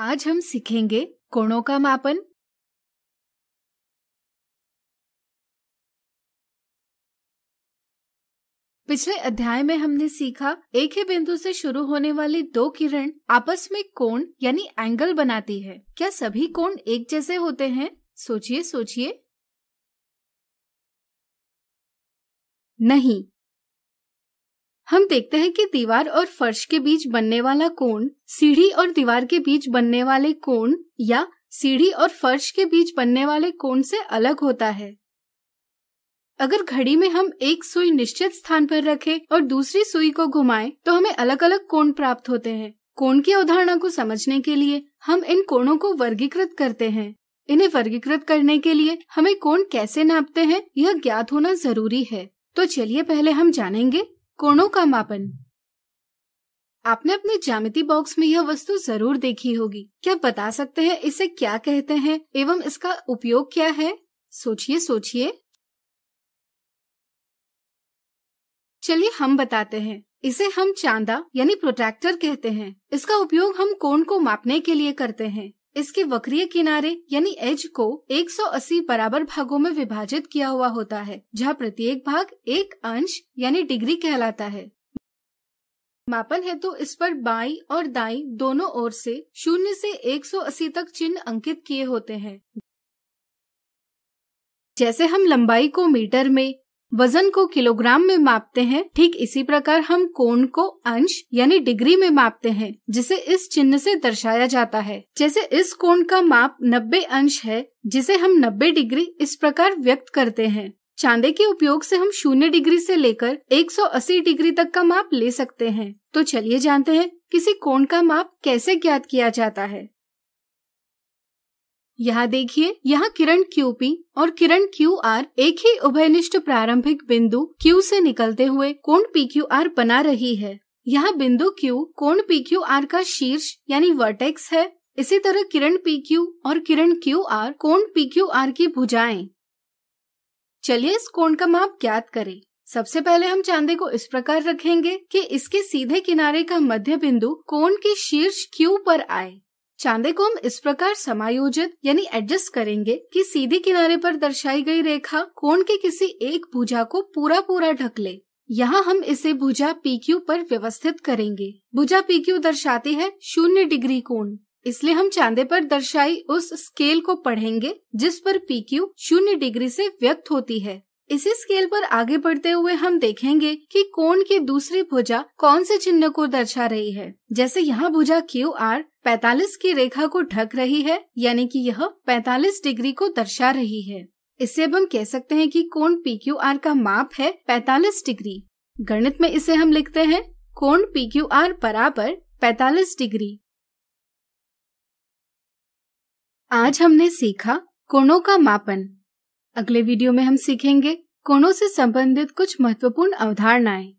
आज हम सीखेंगे कोणों का मापन पिछले अध्याय में हमने सीखा एक ही बिंदु से शुरू होने वाली दो किरण आपस में कोण यानी एंगल बनाती है क्या सभी कोण एक जैसे होते हैं सोचिए सोचिए नहीं हम देखते हैं कि दीवार और फर्श के बीच बनने वाला कोण सीढ़ी और दीवार के बीच बनने वाले कोण या सीढ़ी और फर्श के बीच बनने वाले कोण से अलग होता है अगर घड़ी में हम एक सुई निश्चित स्थान पर रखें और दूसरी सुई को घुमाएं तो हमें अलग अलग कोण प्राप्त होते हैं कोण की अवधारणा को समझने के लिए हम इन कोणों को वर्गीकृत करते हैं इन्हें वर्गीकृत करने के लिए हमें कोण कैसे नापते हैं यह ज्ञात होना जरूरी है तो चलिए पहले हम जानेंगे कोणों का मापन आपने अपने ज्यामिति बॉक्स में यह वस्तु जरूर देखी होगी क्या बता सकते हैं इसे क्या कहते हैं एवं इसका उपयोग क्या है सोचिए सोचिए चलिए हम बताते हैं इसे हम चांदा यानी प्रोटेक्टर कहते हैं इसका उपयोग हम कोण को मापने के लिए करते हैं इसके वक्रीय किनारे यानी एज को 180 बराबर भागों में विभाजित किया हुआ होता है जहाँ प्रत्येक भाग एक अंश यानी डिग्री कहलाता है मापन हेतु तो इस पर बाई और दाई दोनों ओर से शून्य से 180 तक चिन्ह अंकित किए होते हैं जैसे हम लंबाई को मीटर में वजन को किलोग्राम में मापते हैं ठीक इसी प्रकार हम कोण को अंश यानी डिग्री में मापते हैं जिसे इस चिन्ह से दर्शाया जाता है जैसे इस कोण का माप 90 अंश है जिसे हम 90 डिग्री इस प्रकार व्यक्त करते हैं चांदे के उपयोग से हम शून्य डिग्री से लेकर 180 डिग्री तक का माप ले सकते हैं तो चलिए जानते हैं किसी कोण का माप कैसे ज्ञात किया जाता है यहाँ देखिए यहाँ किरण क्यू पी और किरण क्यू आर एक ही उभयनिष्ठ प्रारंभिक बिंदु क्यू से निकलते हुए कोण पी क्यू आर बना रही है यहाँ बिंदु क्यू कोण पी क्यू आर का शीर्ष यानी वर्टेक्स है इसी तरह किरण पी क्यू और किरण क्यू आर कोण पी क्यू आर की भुजाएं। चलिए इस कोण का माप ज्ञात करें सबसे पहले हम चांदे को इस प्रकार रखेंगे कि इसके सीधे किनारे का मध्य बिंदु कोण के शीर्ष क्यू पर आए चांदे को हम इस प्रकार समायोजित यानी एडजस्ट करेंगे कि सीधे किनारे पर दर्शाई गई रेखा कोण के किसी एक भुजा को पूरा पूरा ढक ले यहाँ हम इसे भुजा PQ पर व्यवस्थित करेंगे भुजा PQ दर्शाती है शून्य डिग्री कोण इसलिए हम चांदे पर दर्शाई उस स्केल को पढ़ेंगे जिस पर PQ शून्य डिग्री से व्यक्त होती है इसी स्केल पर आगे बढ़ते हुए हम देखेंगे कि कोण की दूसरी भुजा कौन से चिन्ह को दर्शा रही है जैसे यहाँ भुजा क्यू आर पैतालीस की रेखा को ढक रही है यानी कि यह 45 डिग्री को दर्शा रही है इससे अब हम कह सकते हैं कि कोण पी क्यू आर का माप है 45 डिग्री गणित में इसे हम लिखते हैं कोण पी क्यू आर बराबर पैतालीस डिग्री आज हमने सीखा कोणों का मापन अगले वीडियो में हम सीखेंगे कोणों से संबंधित कुछ महत्वपूर्ण अवधारणाएं